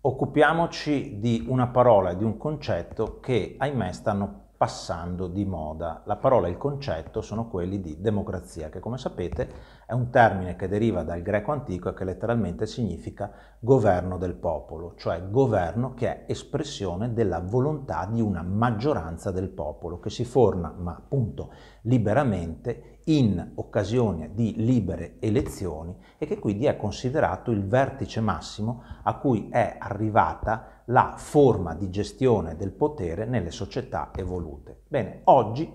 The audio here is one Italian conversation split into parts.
occupiamoci di una parola di un concetto che, ahimè, stanno passando di moda. La parola e il concetto sono quelli di democrazia, che come sapete è un termine che deriva dal greco antico e che letteralmente significa governo del popolo, cioè governo che è espressione della volontà di una maggioranza del popolo che si forma, ma appunto liberamente, in occasione di libere elezioni e che quindi è considerato il vertice massimo a cui è arrivata la forma di gestione del potere nelle società evolute. Bene, oggi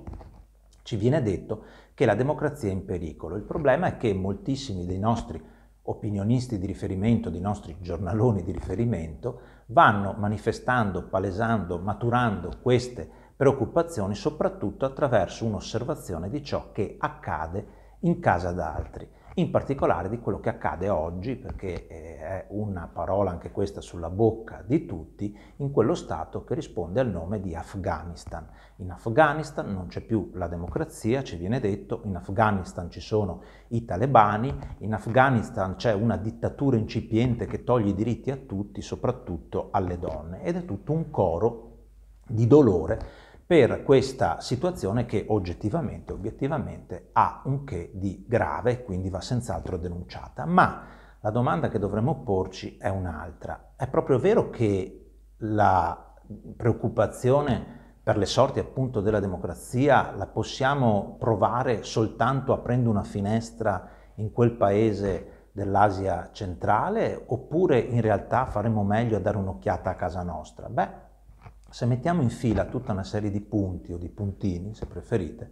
ci viene detto che la democrazia è in pericolo. Il problema è che moltissimi dei nostri opinionisti di riferimento, dei nostri giornaloni di riferimento, vanno manifestando, palesando, maturando queste preoccupazioni soprattutto attraverso un'osservazione di ciò che accade in casa da altri in particolare di quello che accade oggi, perché eh, è una parola anche questa sulla bocca di tutti, in quello Stato che risponde al nome di Afghanistan. In Afghanistan non c'è più la democrazia, ci viene detto, in Afghanistan ci sono i talebani, in Afghanistan c'è una dittatura incipiente che toglie i diritti a tutti, soprattutto alle donne, ed è tutto un coro di dolore per questa situazione che oggettivamente, obiettivamente ha un che di grave e quindi va senz'altro denunciata. Ma la domanda che dovremmo porci è un'altra. È proprio vero che la preoccupazione per le sorti appunto della democrazia la possiamo provare soltanto aprendo una finestra in quel paese dell'Asia centrale oppure in realtà faremo meglio a dare un'occhiata a casa nostra? Beh, se mettiamo in fila tutta una serie di punti o di puntini, se preferite,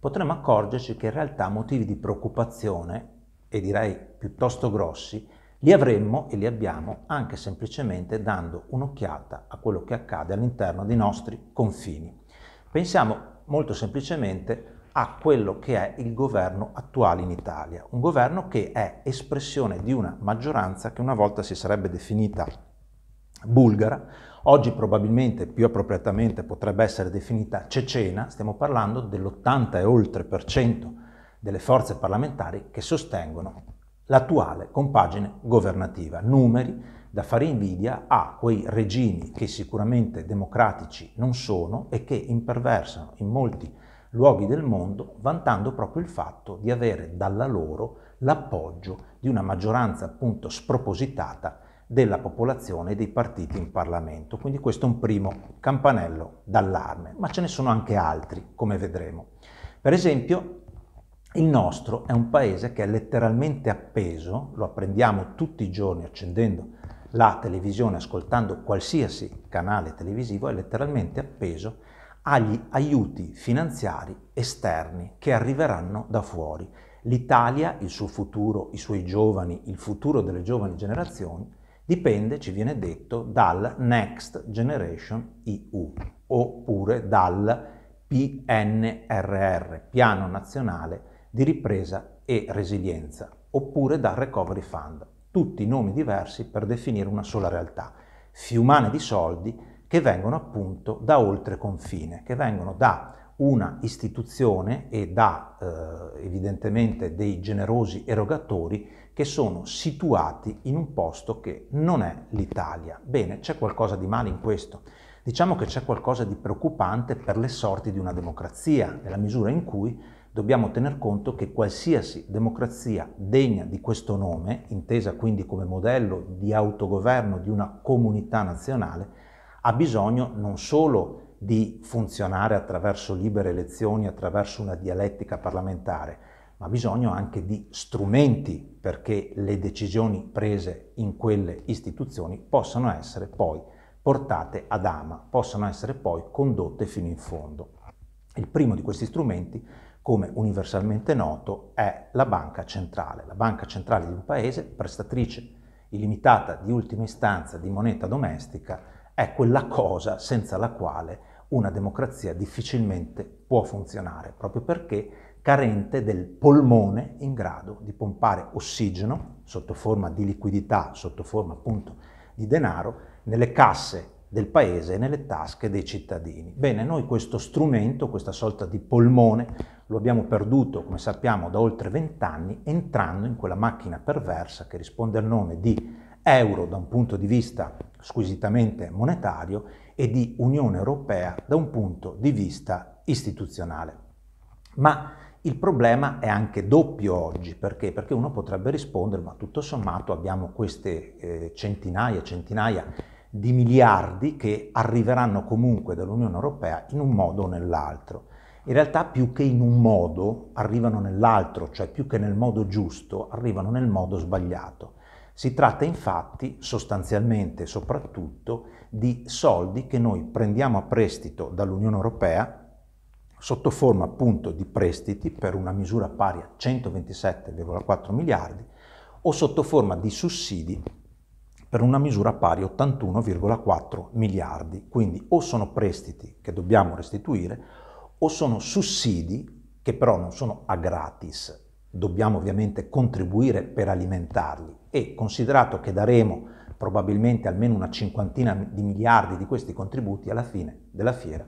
potremmo accorgerci che in realtà motivi di preoccupazione, e direi piuttosto grossi, li avremmo e li abbiamo anche semplicemente dando un'occhiata a quello che accade all'interno dei nostri confini. Pensiamo molto semplicemente a quello che è il governo attuale in Italia, un governo che è espressione di una maggioranza che una volta si sarebbe definita bulgara, oggi probabilmente più appropriatamente potrebbe essere definita cecena, stiamo parlando dell'80 e oltre per cento delle forze parlamentari che sostengono l'attuale compagine governativa, numeri da fare invidia a quei regimi che sicuramente democratici non sono e che imperversano in molti luoghi del mondo vantando proprio il fatto di avere dalla loro l'appoggio di una maggioranza appunto spropositata della popolazione e dei partiti in Parlamento. Quindi questo è un primo campanello d'allarme, ma ce ne sono anche altri, come vedremo. Per esempio, il nostro è un paese che è letteralmente appeso, lo apprendiamo tutti i giorni accendendo la televisione, ascoltando qualsiasi canale televisivo, è letteralmente appeso agli aiuti finanziari esterni che arriveranno da fuori. L'Italia, il suo futuro, i suoi giovani, il futuro delle giovani generazioni dipende, ci viene detto, dal Next Generation EU oppure dal PNRR, Piano Nazionale di Ripresa e Resilienza, oppure dal Recovery Fund, tutti nomi diversi per definire una sola realtà, fiumane di soldi che vengono appunto da oltre confine, che vengono da una istituzione e da eh, evidentemente dei generosi erogatori che sono situati in un posto che non è l'Italia. Bene, c'è qualcosa di male in questo. Diciamo che c'è qualcosa di preoccupante per le sorti di una democrazia, nella misura in cui dobbiamo tener conto che qualsiasi democrazia degna di questo nome, intesa quindi come modello di autogoverno di una comunità nazionale, ha bisogno non solo di di funzionare attraverso libere elezioni, attraverso una dialettica parlamentare, ma bisogno anche di strumenti perché le decisioni prese in quelle istituzioni possano essere poi portate ad ama, possano essere poi condotte fino in fondo. Il primo di questi strumenti, come universalmente noto, è la banca centrale. La banca centrale di un paese, prestatrice illimitata di ultima istanza di moneta domestica, è quella cosa senza la quale una democrazia difficilmente può funzionare, proprio perché carente del polmone in grado di pompare ossigeno sotto forma di liquidità, sotto forma appunto di denaro, nelle casse del paese e nelle tasche dei cittadini. Bene, noi questo strumento, questa sorta di polmone, lo abbiamo perduto, come sappiamo, da oltre vent'anni, entrando in quella macchina perversa che risponde al nome di euro da un punto di vista squisitamente monetario e di Unione Europea da un punto di vista istituzionale. Ma il problema è anche doppio oggi, perché? perché uno potrebbe rispondere, ma tutto sommato abbiamo queste eh, centinaia e centinaia di miliardi che arriveranno comunque dall'Unione Europea in un modo o nell'altro. In realtà più che in un modo arrivano nell'altro, cioè più che nel modo giusto arrivano nel modo sbagliato. Si tratta infatti sostanzialmente e soprattutto di soldi che noi prendiamo a prestito dall'Unione Europea sotto forma appunto di prestiti per una misura pari a 127,4 miliardi o sotto forma di sussidi per una misura pari a 81,4 miliardi. Quindi o sono prestiti che dobbiamo restituire o sono sussidi che però non sono a gratis, dobbiamo ovviamente contribuire per alimentarli e considerato che daremo probabilmente almeno una cinquantina di miliardi di questi contributi alla fine della fiera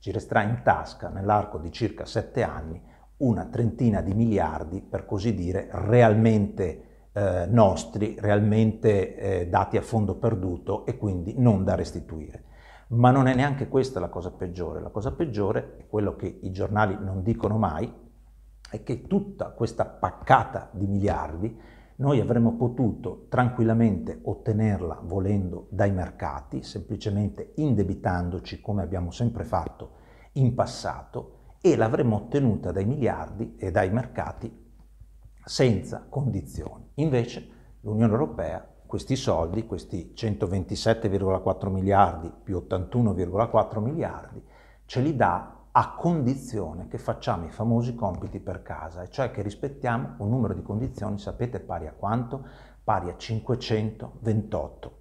ci resterà in tasca nell'arco di circa sette anni una trentina di miliardi per così dire realmente eh, nostri, realmente eh, dati a fondo perduto e quindi non da restituire. Ma non è neanche questa la cosa peggiore, la cosa peggiore è quello che i giornali non dicono mai, è che tutta questa paccata di miliardi noi avremmo potuto tranquillamente ottenerla volendo dai mercati, semplicemente indebitandoci come abbiamo sempre fatto in passato e l'avremmo ottenuta dai miliardi e dai mercati senza condizioni. Invece l'Unione Europea questi soldi, questi 127,4 miliardi più 81,4 miliardi, ce li dà a condizione che facciamo i famosi compiti per casa, e cioè che rispettiamo un numero di condizioni, sapete, pari a quanto? Pari a 528.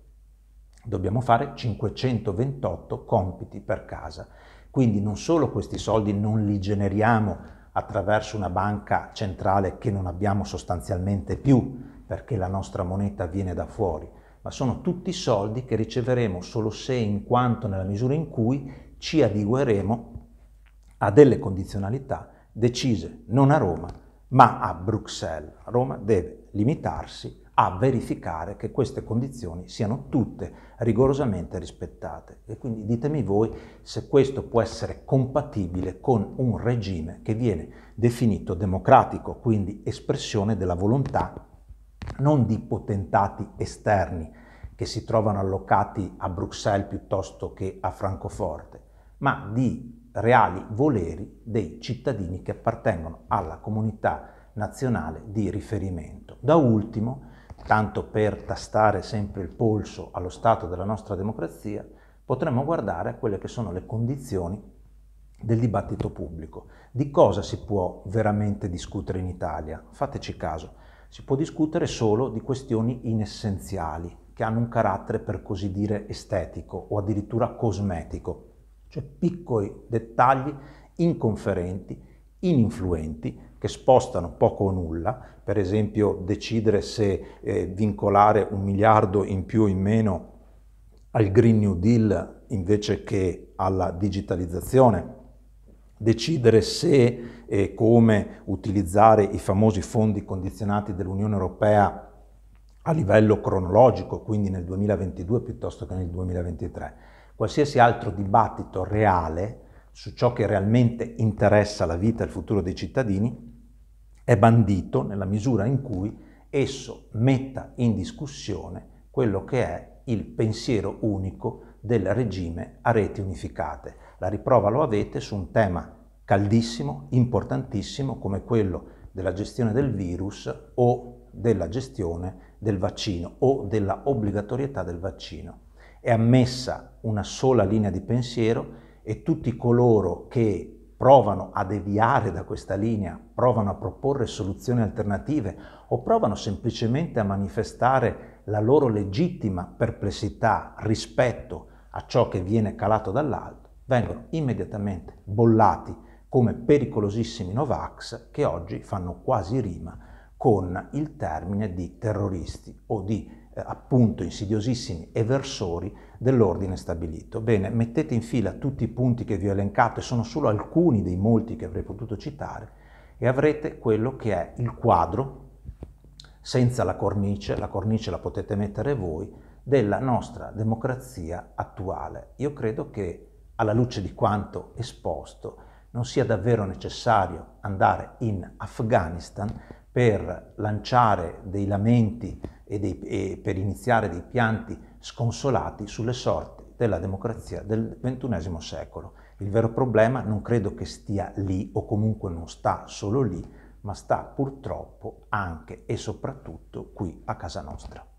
Dobbiamo fare 528 compiti per casa. Quindi non solo questi soldi non li generiamo attraverso una banca centrale che non abbiamo sostanzialmente più, perché la nostra moneta viene da fuori, ma sono tutti soldi che riceveremo solo se in quanto nella misura in cui ci adegueremo a delle condizionalità decise non a Roma, ma a Bruxelles. Roma deve limitarsi a verificare che queste condizioni siano tutte rigorosamente rispettate. E quindi ditemi voi se questo può essere compatibile con un regime che viene definito democratico, quindi espressione della volontà non di potentati esterni che si trovano allocati a Bruxelles piuttosto che a Francoforte, ma di reali voleri dei cittadini che appartengono alla comunità nazionale di riferimento. Da ultimo, tanto per tastare sempre il polso allo stato della nostra democrazia, potremmo guardare a quelle che sono le condizioni del dibattito pubblico. Di cosa si può veramente discutere in Italia? Fateci caso, si può discutere solo di questioni inessenziali, che hanno un carattere per così dire estetico o addirittura cosmetico cioè piccoli dettagli inconferenti, ininfluenti, che spostano poco o nulla, per esempio decidere se eh, vincolare un miliardo in più o in meno al Green New Deal invece che alla digitalizzazione, decidere se e eh, come utilizzare i famosi fondi condizionati dell'Unione Europea a livello cronologico, quindi nel 2022 piuttosto che nel 2023 qualsiasi altro dibattito reale su ciò che realmente interessa la vita e il futuro dei cittadini è bandito nella misura in cui esso metta in discussione quello che è il pensiero unico del regime a reti unificate. La riprova lo avete su un tema caldissimo, importantissimo come quello della gestione del virus o della gestione del vaccino o della obbligatorietà del vaccino è ammessa una sola linea di pensiero e tutti coloro che provano a deviare da questa linea, provano a proporre soluzioni alternative o provano semplicemente a manifestare la loro legittima perplessità rispetto a ciò che viene calato dall'alto, vengono immediatamente bollati come pericolosissimi Novax che oggi fanno quasi rima con il termine di terroristi o di eh, appunto insidiosissimi eversori dell'ordine stabilito. Bene, mettete in fila tutti i punti che vi ho elencato, e sono solo alcuni dei molti che avrei potuto citare, e avrete quello che è il quadro, senza la cornice, la cornice la potete mettere voi, della nostra democrazia attuale. Io credo che alla luce di quanto esposto non sia davvero necessario andare in Afghanistan per lanciare dei lamenti e, dei, e per iniziare dei pianti sconsolati sulle sorti della democrazia del XXI secolo. Il vero problema non credo che stia lì o comunque non sta solo lì, ma sta purtroppo anche e soprattutto qui a casa nostra.